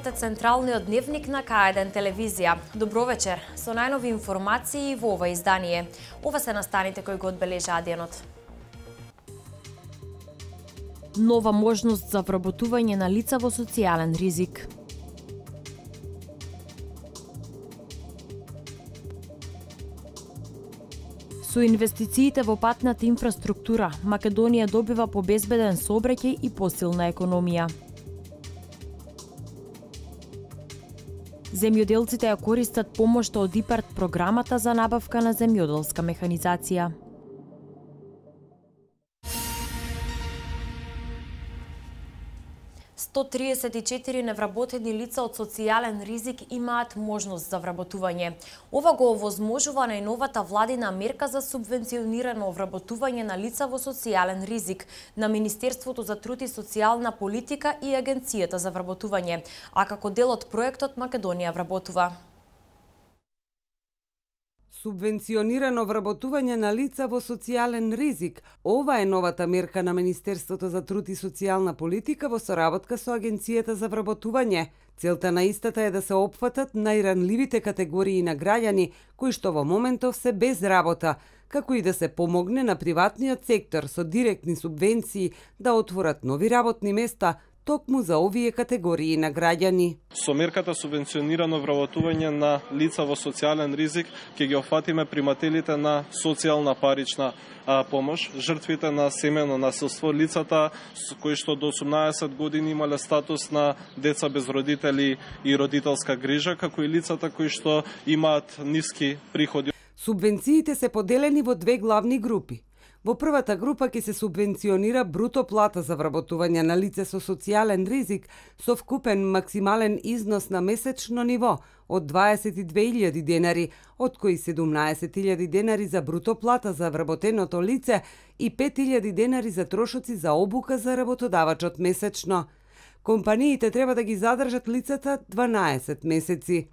Гледате Централниот дневник на К1 телевизија. Добро вечер. Со најнови информации во ова издание. Ова се настаните кои го одбележаа денот. Нова можност за вработување на лица во социјален ризик. Со инвестициите во патната инфраструктура, Македонија добива побезбеден сообраќај и посилна економија. Земјоделците ја користат помошта да од ИПАРТ програмата за набавка на земјоделска механизација. 134 невработени лица од социјален ризик имаат можност за вработување. Ова го овозможува најновата владина мерка за субвенционирано вработување на лица во социјален ризик на Министерството за труд и социјална политика и Агенцијата за вработување, а како дел од проектот Македонија вработува. Субвенционирано вработување на лица во социјален ризик. Ова е новата мерка на Министерството за труд и социјална политика во соработка со Агенцијата за вработување. Целта на истата е да се опфатат најранливите категории на граѓани кои што во моментов се без работа, како и да се помогне на приватниот сектор со директни субвенции да отворат нови работни места – токму за овие категории на граѓани. Со мерката субвенционирано вработување на лица во социјален ризик ќе ги офатиме примателите на социјална парична помош, жртвите на семено насилство, лицата кои што до 18 години имале статус на деца без родители и родителска грижа, како и лицата кои што имаат ниски приходи. Субвенциите се поделени во две главни групи Во првата група ќе се субвенционира бруто плата за вработување на лице со социјален ризик со вкупен максимален износ на месечно ниво од 22.000 денари, од кои 17.000 денари за бруто плата за вработеното лице и 5.000 денари за трошоци за обука за работодавачот месечно. Компаниите треба да ги задржат лицата 12 месеци.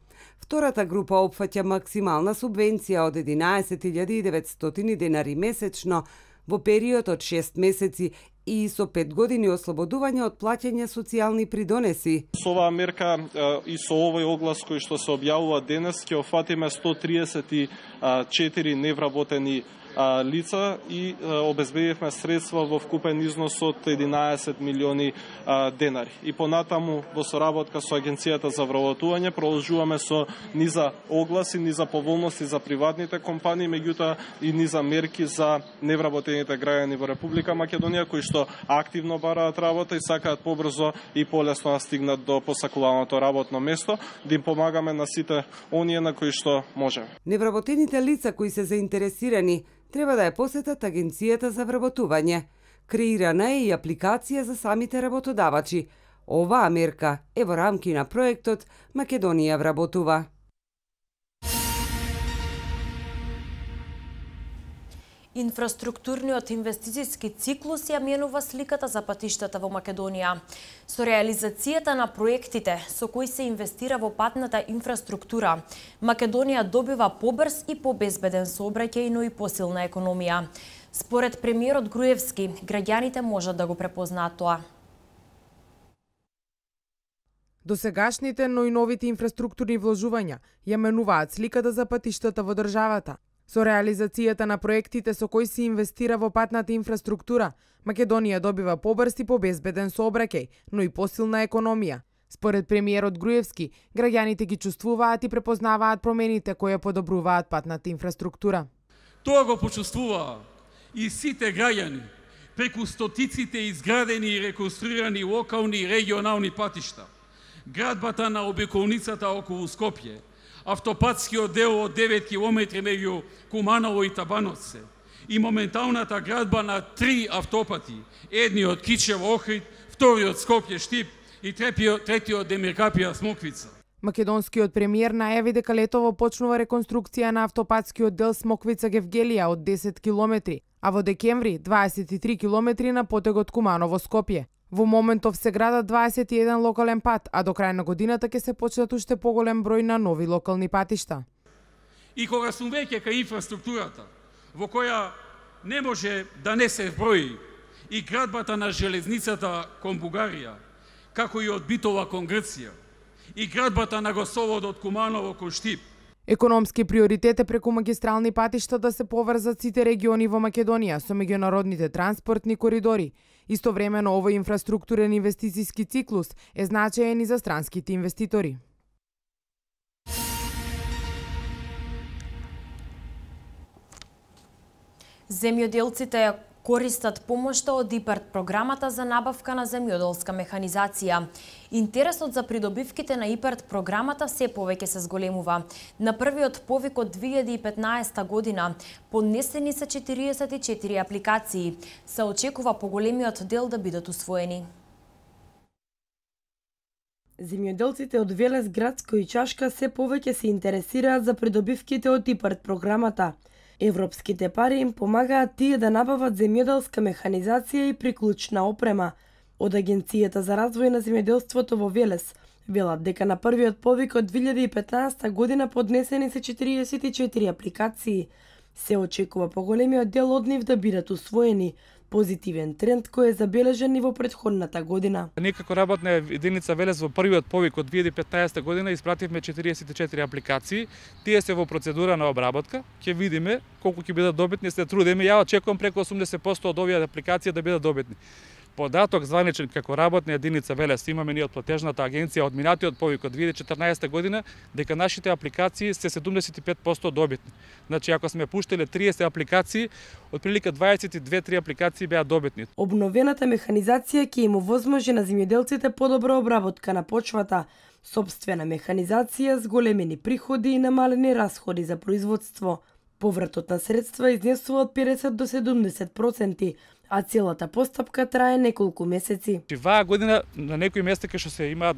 Втората група опфаќа максимална субвенција од 11.900 денари месечно во период од 6 месеци и со 5 години ослободување од плаќање социјални придонеси. Со оваа мерка и со овој оглас кој што се објавува денес ќе офатиме 134 невработени лица и обезбедивме средства во вкупен износ од 11 милиони денари. И понатаму во соработка со агенцијата за вработување продолжуваме со низа огласи, низа поволности за приватните компании, меѓутоа и низа мерки за невработените граѓани во Република Македонија кои што активно бараат работа и сакаат побрзо и полесно да стигнат до посакуваното работно место, да им помагаме на сите оние на кои што можеме. Невработените лица кои се заинтересирани треба да ја посетат Агенцијата за вработување. Креирана е и апликација за самите работодавачи. Оваа мерка е во рамки на проектот Македонија вработува. Инфраструктурниот инвестицијски циклус ја менува сликата за патиштата во Македонија. Со реализацијата на проектите со кои се инвестира во патната инфраструктура, Македонија добива побрз и побезбеден сообраќај, но и посилна економија. Според премиерот Груевски, граѓаните можат да го препознаат тоа. Досегашните, но и новите инфраструктурни вложувања ја менуваат сликата за патиштата во државата, Со реализацијата на проектите со кои се инвестира во патната инфраструктура, Македонија добива побрз и побезбеден сообраќај, но и посилна економија. Според премиерот Груевски, граѓаните ги чувствуваат и препознаваат промените кои ја подобруваат патната инфраструктура. Тоа го почувствуваа и сите граѓани преку стотиците изградени и реконструирани локални и регионални патишта. Градбата на обиколницата околу Скопје – автопатскиот дел од 9 километри меѓу Куманово и Табаноце и моменталната градба на три автопати, едниот Кичево Охрид, вториот Скопје Штип и третиот Демиркапија Смоквица. Македонскиот премиер најави дека летово почнува реконструкција на автопатскиот дел Смоквица Гевгелија од 10 километри, а во декември 23 километри на потегот Куманово Скопје. Во моментов се градат 21 локален пат, а до крај на годината ќе се почнат уште поголем број на нови локални патишта. И кога сум веќе кај инфраструктурата, во која не може да не се вброи и градбата на железницата кон Бугарија, како и од Битова кон Грција, и градбата на госоводот Куманово кон Штип, Економски приоритет е преку магистрални патишта да се поврзат сите региони во Македонија со меѓународните транспортни коридори, Истовремено, овој инфраструктурен инвестициски циклус е значаен и за странските инвеститори. Земјоделците користат помошта од ИПАРТ програмата за набавка на земјоделска механизација. Интересот за придобивките на ИПАРТ програмата се повеќе се зголемува. На првиот повик од 2015 година поднесени се 44 апликации. Се очекува поголемиот дел да бидат усвоени. Земјоделците од Велес, Градско и Чашка се повеќе се интересираат за придобивките од ИПАРТ програмата – Европските пари им помагаат тие да набават земјоделска механизација и приклучна опрема. Од Агенцијата за развој на земјоделството во Велес велат дека на првиот повик од 2015 година поднесени се 44 апликации, Се очекува поголемиот дел од нив да бидат усвоени, позитивен тренд кој е забележен и во предходната година. Некако работна единица Велес во првиот повик од 2015 година испративме 44 апликации. Тие се во процедура на обработка. Ќе видиме колку ќе бидат добитни, се трудиме. Ја очекувам преку 80% од овие апликации да бидат добитни. Податок званичен како работна единица Велес имаме ние од платежната агенција од минатиот повик од 2014 година дека нашите апликации се 75% добитни. Значи ако сме пуштиле 30 апликации, отприлика 22-3 апликации беа добитни. Обновената механизација ќе им овозможи на земјоделците подобра обработка на почвата, собствена механизација с големени приходи и намалени расходи за производство. Повратот на средства изнесува од 50 до 70 проценти, а целата постапка трае неколку месеци. Значи, Ваа година на некои места кај што се има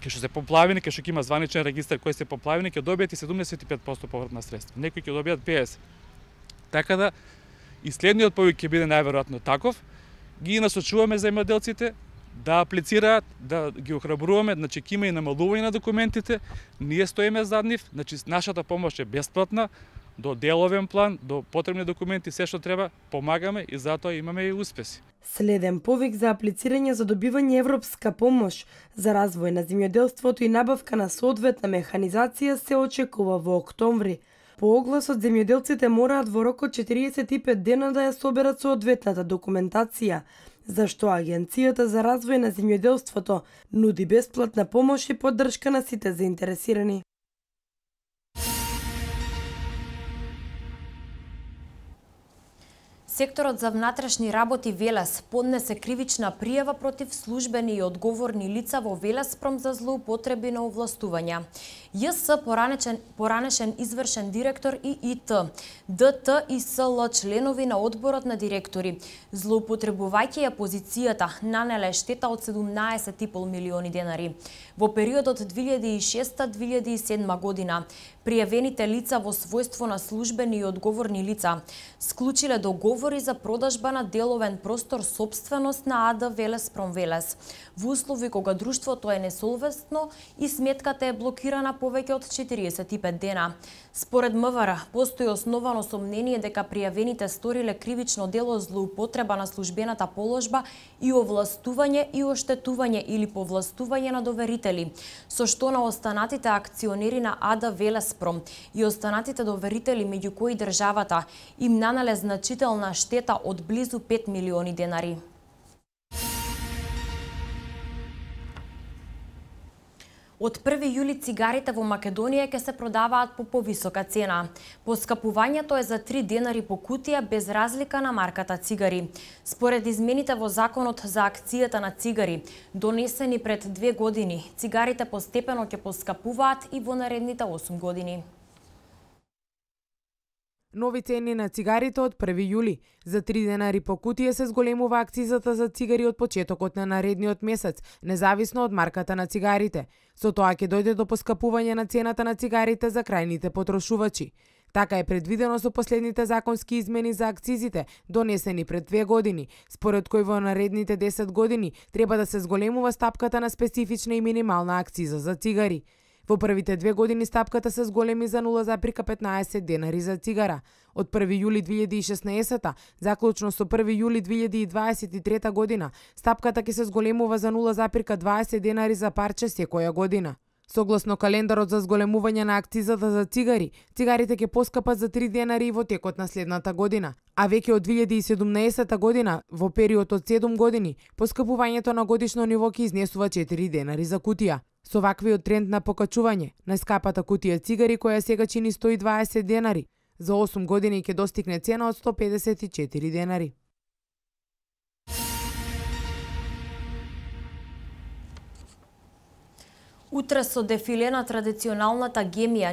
кај што се поплавени, кај што ќе има званичен регистар кој се поплавени, ќе добијат и 75% повратна средства. Некои ќе добијат 50. Така да и следниот повик ќе биде најверојатно таков. Ги насочуваме за имаделците да аплицираат, да ги охрабруваме, значи ќе има и намалување на документите. Ние стоиме зад нив, значи нашата помош е бесплатна до деловен план, до потребни документи, се што треба, помагаме и затоа имаме и успеси. Следен повик за аплицирање за добивање европска помош за развој на земјоделството и набавка на соодветна механизација се очекува во октомври. По огласот, земјоделците мораат во рокот 45 дена да ја соберат соодветната документација, зашто Агенцијата за развој на земјоделството нуди бесплатна помош и поддршка на сите заинтересирани. Секторот за внатрешни работи велас поднесе кривична пријава против службени и одговорни лица во велас пром за злоупотреби на овластување. ЈС поранечен, поранешен извршен директор и ИТ, ДТ и СЛ членови на одборот на директори, злоупотребувајќи ја позицијата, нанеле штета од 17,5 милиони денари. Во периодот 2006-2007 година пријавените лица во својство на службени и одговорни лица склучиле договори за продажба на деловен простор собственост на АД Велес Промвелес. Во услови кога друштвото е несолвестно и сметката е блокирана повеќе од 45 дена. Според МВР, постои основано сомнение дека пријавените сториле кривично дело злоупотреба на службената положба и овластување и оштетување или повластување на доверители, со што на останатите акционери на АДА Велеспром и останатите доверители меѓу кои државата им нанале значителна штета од близу 5 милиони денари. Од 1 јули цигарите во Македонија ќе се продаваат по повисока цена. Поскапувањето е за 3 денари по кутија без разлика на марката цигари. Според измените во законот за акцијата на цигари, донесени пред две години, цигарите постепено ќе поскапуваат и во наредните 8 години. Нови цени на цигарите од 1 јули. За три денари по кутија се зголемува акцизата за цигари од почетокот на наредниот месец, независно од марката на цигарите. Со тоа ќе дојде до поскапување на цената на цигарите за крајните потрошувачи. Така е предвидено со последните законски измени за акцизите, донесени пред две години, според кои во наредните 10 години треба да се зголемува стапката на специфична и минимална акциза за цигари. Во првите две години стапката се зголеми за 0,15 денари за цигара. Од 1 јули 2016 заклучно со 1 јули 2023 година, стапката ќе се зголемува за 0,20 денари за парче секоја година. Согласно календарот за зголемување на акцизата за цигари, цигарите ќе поскапат за 3 денари во текот на следната година. А веќе од 2017 година, во период од 7 години, поскапувањето на годишно ниво ќе изнесува 4 денари за кутија. Со ваквиот тренд на покачување, најскапата кутија цигари која сега чини 120 денари, за 8 години ќе достигне цена од 154 денари. Утре со дефиле на традиционалната гемија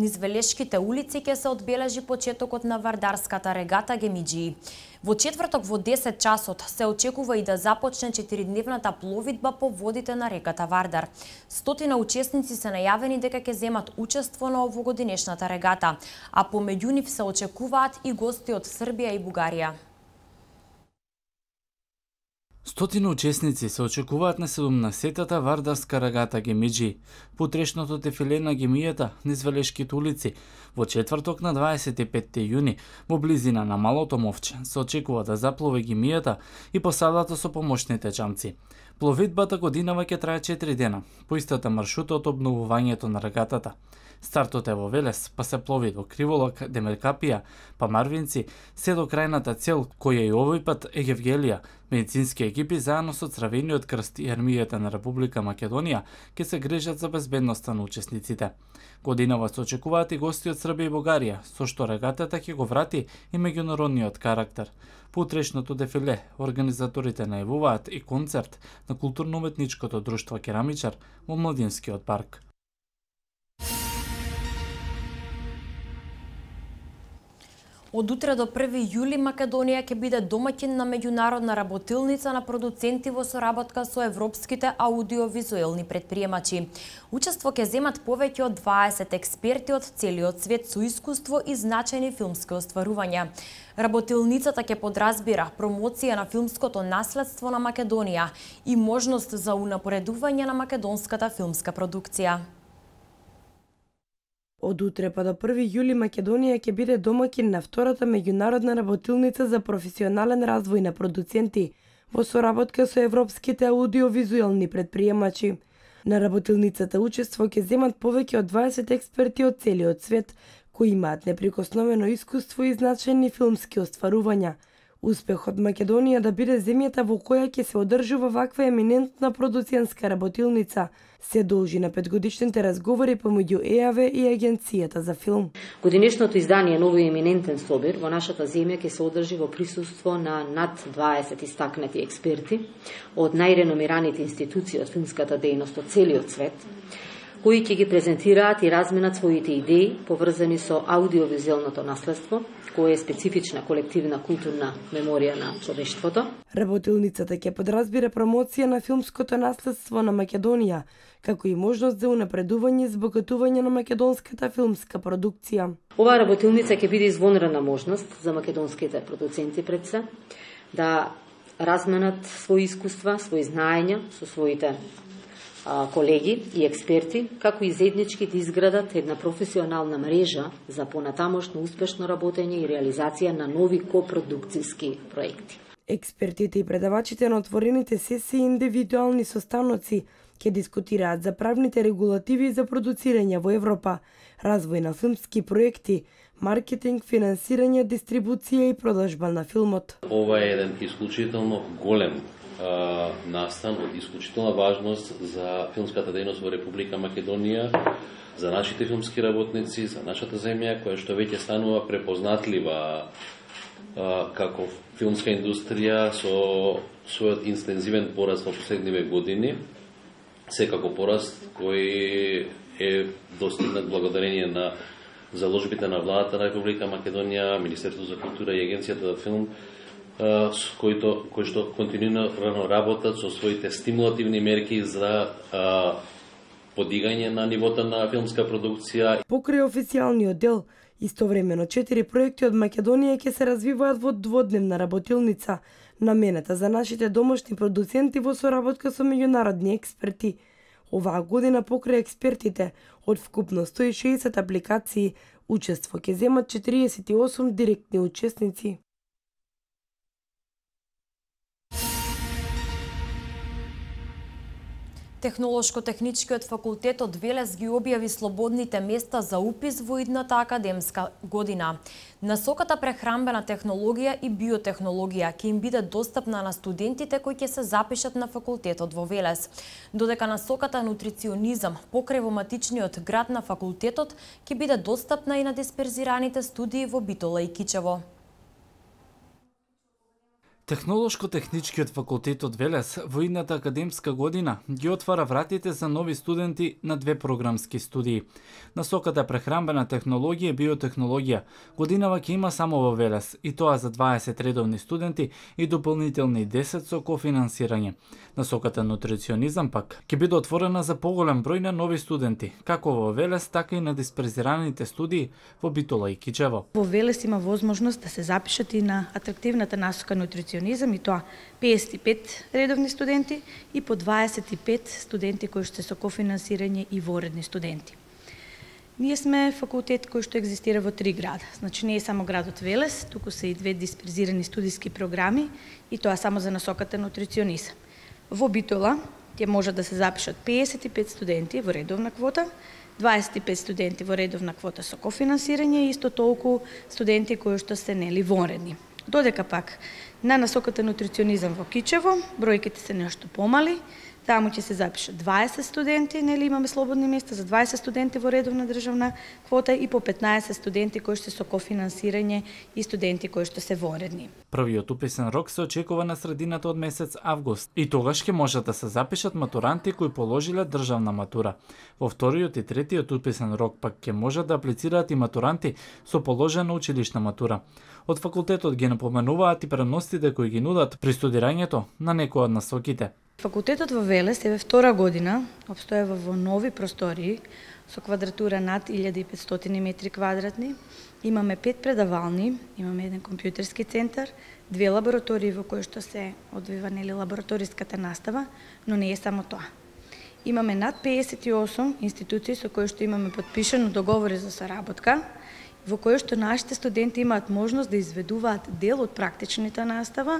низ Велешките улици ќе се одбележи почетокот на Вардарската регата Гемиджии. Во четврток во 10 часот се очекува и да започне 4-дневната пловидба по водите на реката Вардар. Стотина учесници се најавени дека ќе земат учество на овогодинешната регата, а помеѓу нив се очекуваат и гости од Србија и Бугарија. Стотина учесници се очекуваат на 17-тата Вардарска рагата Гемиджи, потрешното дефиле на Гемијата низ Велешките улици, во четврток на 25 јуни, во близина на Малото Мовче, се очекува да заплове Гемијата и посадата со помошните чамци. Пловидбата годинава ќе трае 4 дена, по истата маршрута од обновувањето на рагатата. Стартот е во Велес, па се плови до Криволак, Демеркапија, па Марвинци, се до крајната цел, која и овој пат е Евгелија. Медицински екипи заедно со Цравениот крст и армијата на Република Македонија ќе се грижат за безбедноста на учесниците. Годинава се очекуваат и гости од Србија и Бугарија, со што регатата ќе го врати и меѓународниот карактер. Потрешното дефиле, организаторите најавуваат и концерт на културно-уметничкото друштво Керамичар во Младинскиот парк. Од утре до 1 јули Македонија ќе биде домаќин на меѓународна работилница на продуценти во соработка со европските аудиовизуелни предприемачи. Учество ќе земат повеќе од 20 експерти од целиот свет со искуство и значени филмски остварувања. Работилницата ќе подразбира промоција на филмското наследство на Македонија и можност за унапоредување на македонската филмска продукција. Од утре па до 1 јули Македонија ќе биде домакин на втората меѓународна работилница за професионален развој на продуценти во соработка со европските аудиовизуелни предприемачи. На работилницата учество ќе земат повеќе од 20 експерти од целиот свет кои имаат неприкосновено искуство и значени филмски остварувања – Успехот Македонија да биде земјата во која ќе се одржува ваква еминентна продуцијанска работилница се должи на петгодишните разговори помеѓу ЕАВ и Агенцијата за филм. Годинешното издание на овој еминентен собир во нашата земја ќе се одржи во присуство на над 20 истакнати експерти од најреномираните институции од филмската дејност од целиот свет, кои ќе ги презентираат и разменат своите идеи поврзани со аудиовизуелното наследство, кој е специфична колективна културна меморија на човештвото. Работилницата ќе подразбира промоција на филмското наследство на Македонија, како и можност за унапредување и збогатување на македонската филмска продукција. Оваа работилница ќе биде извонредна можност за македонските продуценти пред се да разменат своји искуства, своји знаења со своите колеги и експерти, како и заеднички да изградат една професионална мрежа за понатамошно успешно работење и реализација на нови копродукцијски проекти. Експертите и предавачите на отворените сесии индивидуални состаноци ќе дискутираат за правните регулативи за продуцирање во Европа, развој на филмски проекти, маркетинг, финансирање, дистрибуција и продажба на филмот. Ова е еден исклучително голем настан од исклучителна важност за филмската дејност во Република Македонија, за нашите филмски работници, за нашата земја, која што веќе станува препознатлива како филмска индустрија со својот инстензивен пораст во последниве години, секако пораст кој е достигнат благодарение на заложбите на владата на Република Македонија, Министерството за култура и Агенцијата за филм, со кои што континуирано работат со своите стимулативни мерки за подигање на нивото на филмска продукција. Покрај официјалниот дел, истовремено четири проекти од Македонија ќе се развиваат во дводневна работилница, намената за нашите домашни продуценти во соработка со меѓународни експерти. Оваа година покрај експертите од вкупно 160 апликации, учество ќе земат 48 директни учесници. Технолошко-техничкиот факултет од Велес ги објави слободните места за упис во идната академска година. Насоката прехрамбена технологија и биотехнологија ќе им биде достапна на студентите кои ќе се запишат на факултетот во Велес. Додека насоката нутриционизам покрево матичниот град на факултетот ќе биде достапна и на дисперзираните студии во Битола и Кичево. Технолошко-техничкиот факултет од Велес во идната академска година ги отвара вратите за нови студенти на две програмски студии. Насоката прехранбена технологија и биотехнологија годинава ќе има само во Велес и тоа за 20 редовни студенти и дополнителни 10 со кофинансирање. Насоката нутриционизам пак ќе биде отворена за поголем број на нови студенти, како во Велес, така и на диспрезираните студии во Битола и Кичево. Во Велес има возможност да се запишат и на атрактивната насока нутриционизам протекционизам и тоа 55 редовни студенти и по 25 студенти кои што се со кофинансирање и воредни студенти. Ние сме факултет кој што екзистира во три града. Значи не е само градот Велес, туку се и две дисперзирани студиски програми и тоа само за насоката нутриционизам. Во Битола ќе може да се запишат 55 студенти во редовна квота, 25 студенти во редовна квота со кофинансирање и исто толку студенти кои што се нели воредни. Додека пак на насоката нутриционизам во Кичево, бројките се нешто помали, Таму ќе се запишат 20 студенти, нели имаме слободни места за 20 студенти во редовна државна квота и по 15 студенти кои што со кофинансирање и студенти кои што се воредни. Првиот уписен рок се очекува на средината од месец август и тогаш ќе можат да се запишат матуранти кои положиле државна матура. Во вториот и третиот уписен рок пак ќе можат да аплицираат и матуранти со положена училишна матура. Од факултетот ги напоменуваат и преносите кои ги нудат при студирањето на некоја од насоките. Факултетот во Велес е втора година обстоева во нови простории со квадратура над 1500 метри квадратни. Имаме пет предавални, имаме еден компјутерски центар, две лаборатории во кои што се одвива нели лабораториската настава, но не е само тоа. Имаме над 58 институции со кои што имаме подпишено договори за соработка, во кои што нашите студенти имаат можност да изведуваат дел од практичната настава,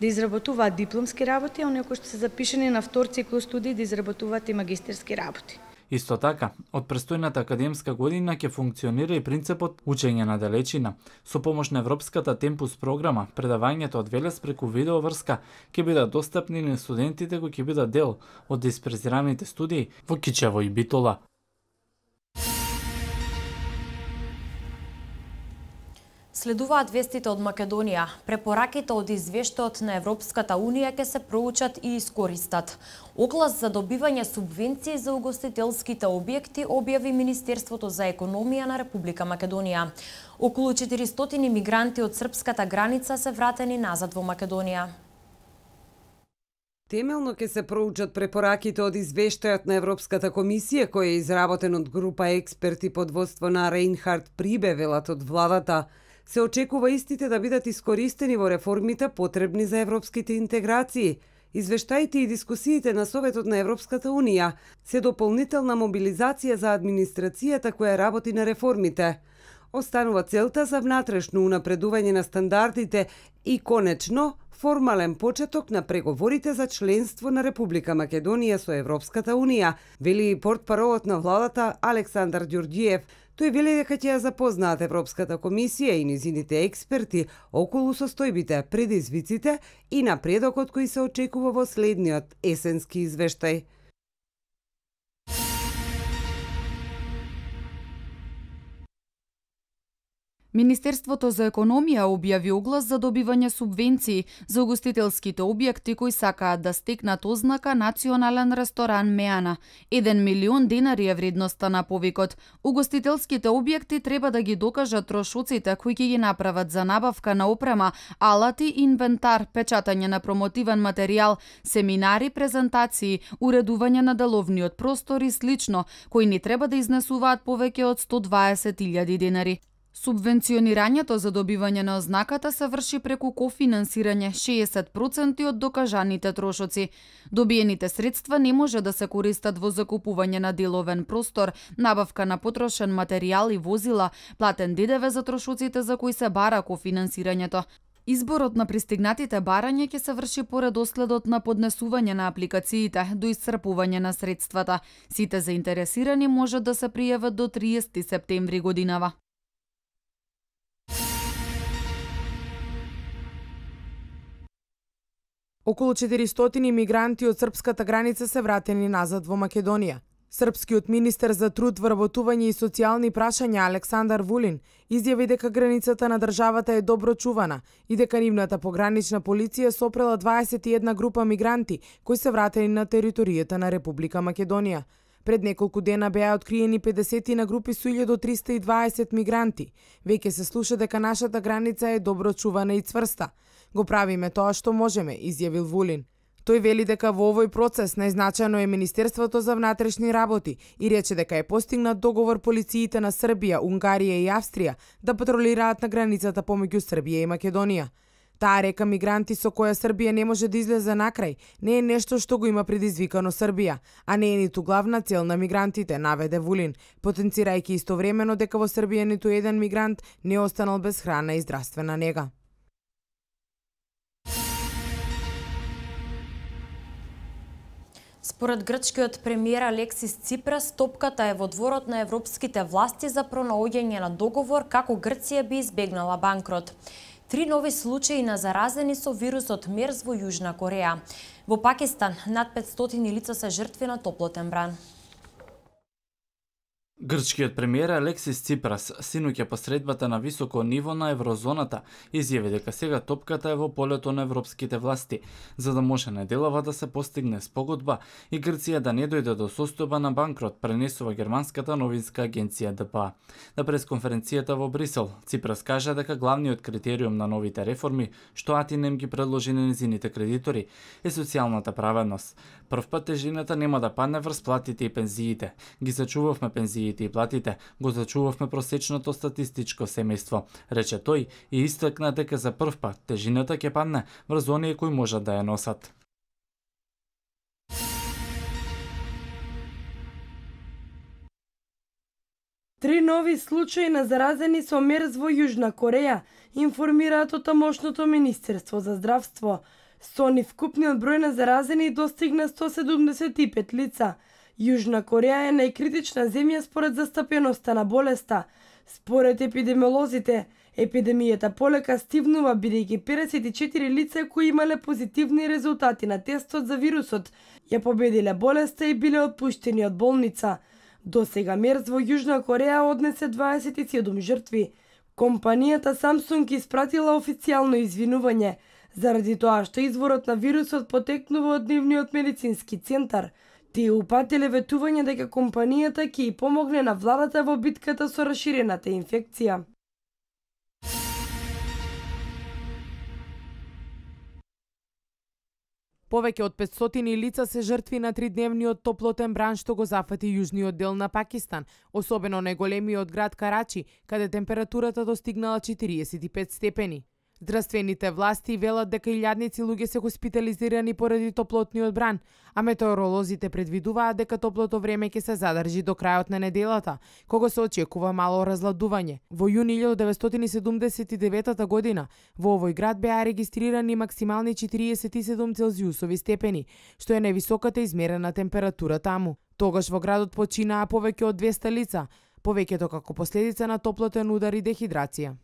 да изработуваат дипломски работи, а оние кои што се запишени на втор циклус студии да изработуваат и магистерски работи. Исто така, од престојната академска година ќе функционира и принципот учење на далечина. Со помош на Европската Темпус програма, предавањето од Велес преку видеоврска ќе бидат достапни на студентите кои ќе бидат дел од диспрезираните студии во Кичево и Битола. Следуваат вестите од Македонија. Препораките од извештаот на Европската Унија ќе се проучат и искористат. Оглас за добивање субвенции за угостителските објекти објави Министерството за економија на Република Македонија. Околу 400 мигранти од српската граница се вратени назад во Македонија. Темелно ќе се проучат препораките од извештајот на Европската комисија кој е изработен од група експерти под водство на Рейнхард Прибе велат од владата се очекува истите да бидат искористени во реформите потребни за европските интеграции. Извештаите и дискусиите на Советот на Европската Унија се дополнителна мобилизација за администрацијата која работи на реформите. Останува целта за внатрешно унапредување на стандардите и конечно формален почеток на преговорите за членство на Република Македонија со Европската Унија, вели и портпаролот на владата Александар Ѓурѓиев, Тој вели дека ќе ја запознаат Европската комисија и низините експерти околу состојбите, предизвиците и напредокот кој се очекува во следниот есенски извештај. Министерството за економија објави оглас за добивање субвенции за угостителските објекти кои сакаат да стекнат ознака Национален ресторан Меана. Еден милион денари е вредноста на повикот. Угостителските објекти треба да ги докажат трошоците кои ќе ги направат за набавка на опрема, алати, инвентар, печатање на промотивен материјал, семинари, презентации, уредување на деловниот простор и слично, кои не треба да изнесуваат повеќе од 120.000 денари. Субвенционирањето за добивање на ознаката се врши преку кофинансирање 60% од докажаните трошоци. Добиените средства не може да се користат во закупување на деловен простор, набавка на потрошен материјал и возила, платен ДДВ за трошоците за кои се бара кофинансирањето. Изборот на пристигнатите барања ќе се врши поред оследот на поднесување на апликациите до исцрпување на средствата. Сите заинтересирани може да се пријават до 30 септември годинава. Околу 400 имигранти од српската граница се вратени назад во Македонија. Српскиот министер за труд, вработување и социјални прашања Александар Вулин изјави дека границата на државата е добро чувана и дека нивната погранична полиција сопрела 21 група мигранти кои се вратени на територијата на Република Македонија. Пред неколку дена беа откриени 50 на групи со 1320 мигранти. Веќе се слуша дека нашата граница е добро чувана и цврста. Го правиме тоа што можеме, изјавил Вулин. Тој вели дека во овој процес најзначајно е Министерството за внатрешни работи и рече дека е постигнат договор полициите на Србија, Унгарија и Австрија да патролираат на границата помеѓу Србија и Македонија. Таа река мигранти со која Србија не може да излезе на крај не е нешто што го има предизвикано Србија, а не е ниту главна цел на мигрантите, наведе Вулин, потенцирајќи истовремено дека во Србија ниту еден мигрант не останал без храна и здравствена нега. Според грчкиот премиер Алексис Ципрас, топката е во дворот на европските власти за пронаоѓање на договор како Грција би избегнала банкрот. Три нови случаи на заразени со вирусот МЕРС во Јужна Кореја. Во Пакистан над 500 лица се жртви на топлотен бран. Грчкиот премиер Алексис Ципрас синоќа по средбата на високо ниво на еврозоната изјави дека сега топката е во полето на европските власти, за да може неделава да се постигне спогодба и Грција да не дојде до состојба на банкрот, пренесува германската новинска агенција ДПА. На пресконференцијата во Брисел, Ципрас кажа дека главниот критериум на новите реформи, што Атинем ги предложи на низините кредитори, е социјалната праведност. Првпат тежината нема да падне врз платите и пензиите. Ги зачувавме пензиите пензиите и платите го зачувавме просечното статистичко семејство, рече тој и истакна дека за прв пат тежината ќе падне врз оние кои можат да ја носат. Три нови случаи на заразени со мерз во Јужна Кореја, информираат од тамошното Министерство за здравство. Со нив број на заразени достигна 175 лица – Јужна Кореја е најкритична земја според застапеноста на болеста. Според епидемиолозите, епидемијата полека стивнува бидејќи 54 лица кои имале позитивни резултати на тестот за вирусот, ја победиле болеста и биле отпуштени од болница. До сега мерз во Јужна Кореја однесе 27 жртви. Компанијата Samsung испратила официјално извинување заради тоа што изворот на вирусот потекнува од нивниот медицински центар – Ти упатиле ветување дека компанијата ќе и помогне на владата во битката со расширената инфекција. Повеќе од 500 лица се жртви на тридневниот топлотен бран што го зафати јужниот дел на Пакистан, особено најголемиот град Карачи, каде температурата достигнала 45 степени. Здравствените власти велат дека илјадници луѓе се хоспитализирани поради топлотниот бран, а метеоролозите предвидуваат дека топлото време ќе се задржи до крајот на неделата, кога се очекува мало разладување. Во јуни 1979 година во овој град беа регистрирани максимални 47 целзиусови степени, што е највисоката измерена температура таму. Тогаш во градот починаа повеќе од 200 лица, повеќето како последица на топлотен удар и дехидрација.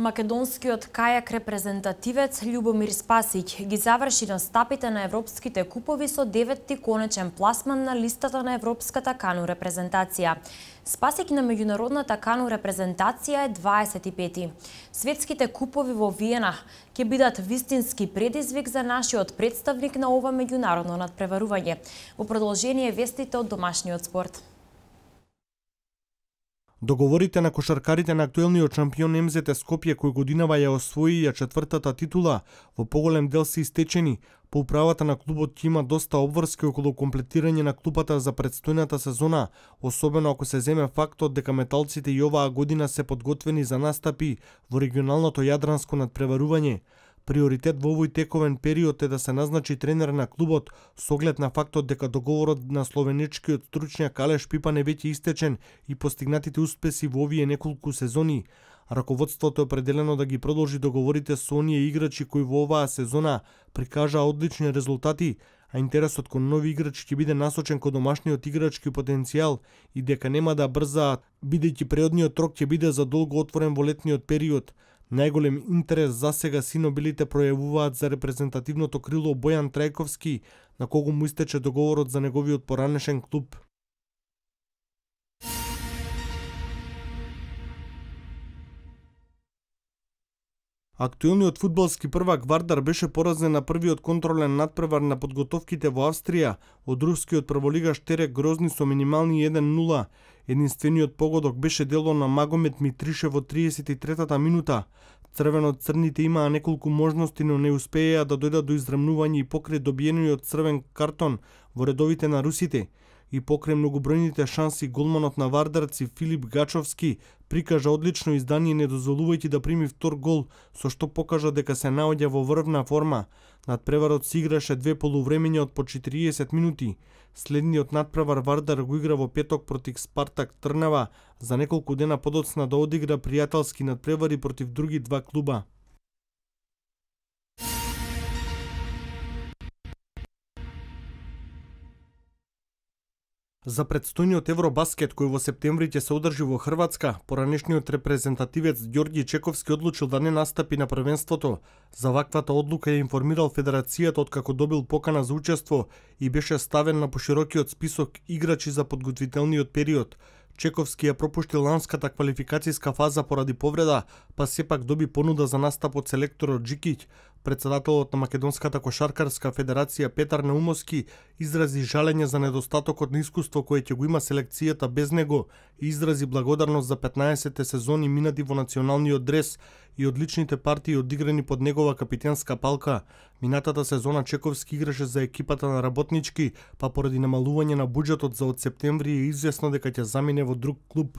Македонскиот кајак репрезентативец Љубомир Спасиќ ги заврши настапите на европските купови со деветти конечен пласман на листата на европската кану репрезентација. Спасиќ на меѓународната кану репрезентација е 25-ти. Светските купови во Виена ќе бидат вистински предизвик за нашиот представник на ова меѓународно надпреварување. Во продолжение вестите од домашниот спорт. Договорите на кошаркарите на актуелниот шампион МЗТ Скопје кој годинава ја освои ја четвртата титула, во поголем дел се истечени, по управата на клубот ќе има доста обврски околу комплетирање на клубата за предстојната сезона, особено ако се земе фактот дека металците и оваа година се подготвени за настапи во регионалното јадранско надпреварување. Приоритет во овој тековен период е да се назначи тренер на клубот со оглед на фактот дека договорот на словеничкиот стручњак Алеш Пипан е веќе истечен и постигнатите успеси во овие неколку сезони. Раководството е определено да ги продолжи договорите со оние играчи кои во оваа сезона прикажаа одлични резултати, а интересот кон нови играчи ќе биде насочен кон домашниот играчки потенцијал и дека нема да брзаат, бидејќи преодниот рок ќе биде за долго отворен во летниот период – Најголем интерес за сега синобилите проявуваат за репрезентативното крило Бојан Трајковски, на кого му истече договорот за неговиот поранешен клуб. Актуелниот фудбалски првак Вардар беше поразен на првиот контролен надпревар на подготовките во Австрија од рускиот прволигаш Терек Грозни со минимални 1-0. Единствениот погодок беше дело на Магомет Митрише во 33-та минута. Црвено-црните имаа неколку можности, но не успееа да дојдат до израмнување и покрет добиениот црвен картон во редовите на русите и покрај многобројните шанси голманот на Вардарци Филип Гачовски прикажа одлично издание не дозволувајќи да прими втор гол, со што покажа дека се наоѓа во врвна форма. преварот си играше две полувремења од по 40 минути. Следниот надпревар Вардар го игра во петок против Спартак Трнава, за неколку дена подоцна да одигра пријателски надпревари против други два клуба. За предстојниот Евробаскет кој во септември ќе се одржи во Хрватска, поранешниот репрезентативец Ѓорѓи Чековски одлучил да не настапи на првенството. За ваквата одлука ја информирал Федерацијата откако добил покана за учество и беше ставен на поширокиот список играчи за подготвителниот период. Чековски ја пропушти ланската квалификацијска фаза поради повреда, па сепак доби понуда за настап од селекторот Джикиќ, Председателот на Македонската кошаркарска федерација Петар Наумовски изрази жалење за недостатокот на искуство кое ќе го има селекцијата без него и изрази благодарност за 15-те сезони минати во националниот дрес и одличните партии одиграни под негова капитенска палка. Минатата сезона Чековски играше за екипата на работнички, па поради намалување на буџетот за од септември е известно дека ќе замине во друг клуб.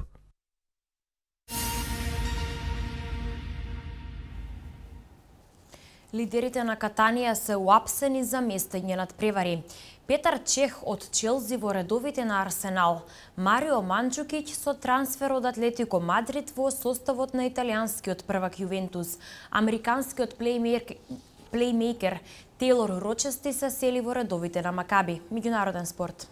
Лидерите на Катанија се уапсени за местење над превари. Петар Чех од Челзи во редовите на Арсенал, Марио Манчукич со трансфер од Атлетико Мадрид во составот на италијанскиот првак Ювентус. американскиот плеймейкер, плеймейкер Тейлор Рочести се сели во редовите на Макаби, меѓународен спорт.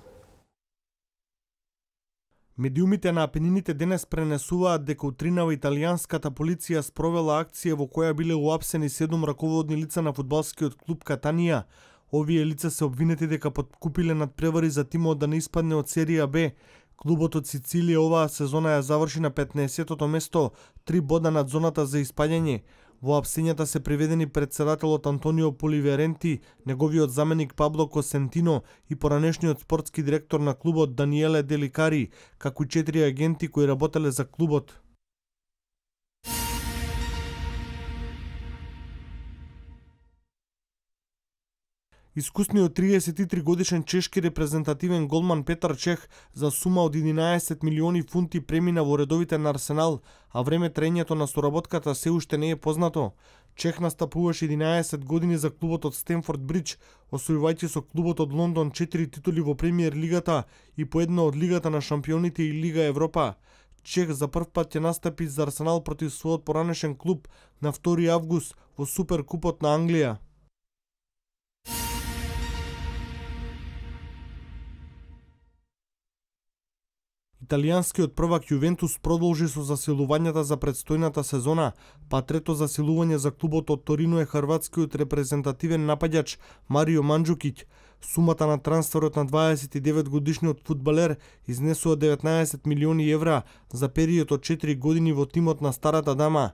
Медиумите на Апенините денес пренесуваат дека утринава италијанската полиција спровела акција во која биле уапсени седум раководни лица на фудбалскиот клуб Катанија. Овие лица се обвинети дека подкупиле надпревари за тимот да не испадне од серија Б. Клубот од Сицилија оваа сезона ја заврши на 15-тото место, три бода над зоната за испаѓање. Во апсењата се приведени председателот Антонио Поливеренти, неговиот заменик Пабло Косентино и поранешниот спортски директор на клубот Даниеле Деликари, како и четири агенти кои работеле за клубот. Искусниот 33 годишен чешки репрезентативен голман Петар Чех за сума од 11 милиони фунти премина во редовите на Арсенал, а време трењето на соработката се уште не е познато. Чех настапуваше 11 години за клубот од Стенфорд Бридж, освојувајќи со клубот од Лондон 4 титули во премиер лигата и по една од лигата на шампионите и Лига Европа. Чех за прв пат ќе настапи за Арсенал против својот поранешен клуб на 2 август во Суперкупот на Англија. Италијанскиот првак Јувентус продолжи со засилувањата за предстојната сезона, па трето засилување за клубот од Торино е хрватскиот репрезентативен нападач Марио Манджукиќ. Сумата на трансферот на 29 годишниот фудбалер изнесува 19 милиони евра за период од 4 години во тимот на старата дама.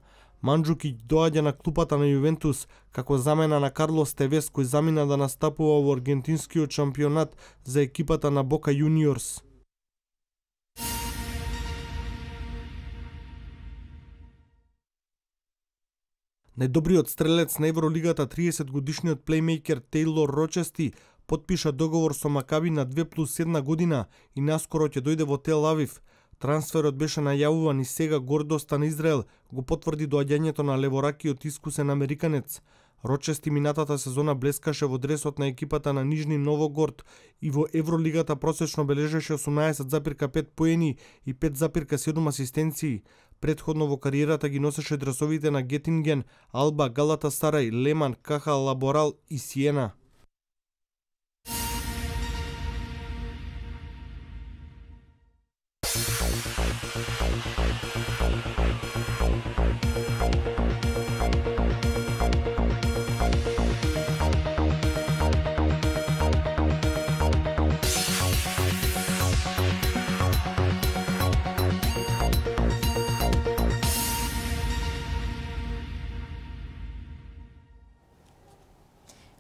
Манджукиќ доаѓа на клупата на Јувентус како замена на Карлос Тевес кој замина да настапува во аргентинскиот шампионат за екипата на Бока Јуниорс. Најдобриот стрелец на Евролигата 30 годишниот плеймейкер Тейлор Рочести подпиша договор со Макаби на 2 плюс 1 година и наскоро ќе дојде во Тел Авив. Трансферот беше најавуван и сега гордоста на Израел го потврди доаѓањето на леворакиот искусен американец. Рочести минатата сезона блескаше во дресот на екипата на Нижни Новогорд и во Евролигата просечно бележеше 18,5 поени и 5,7 асистенции. Предходно во кариерата ги носеше дресовите на Гетинген, Алба, Галата Сарај, Леман, Каха Лаборал и Сиена.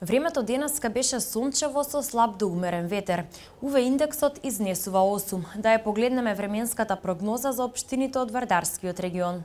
Времето денеска беше сончево со слаб до умерен ветер. Уве индексот изнесува 8. Да ја погледнеме временската прогноза за општините од Вардарскиот регион.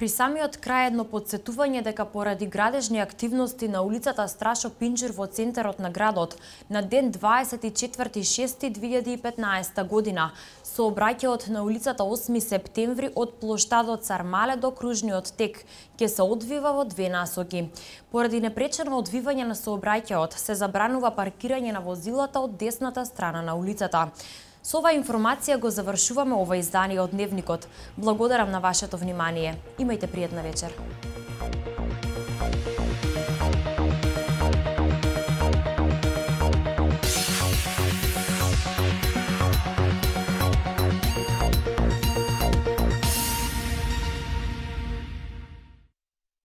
При самиот крај едно подсетување дека поради градежни активности на улицата Страшо Пинџер во центарот на градот, на ден 24.6.2015 година, со обраќаот на улицата 8 септември од плоштадот Цармале до кружниот тек, ќе се одвива во две насоки. Поради непречено одвивање на сообраќаот, се забранува паркирање на возилата од десната страна на улицата. Со оваа информација го завршуваме ова издание од Дневникот. Благодарам на вашето внимание. Имајте пријатна вечер.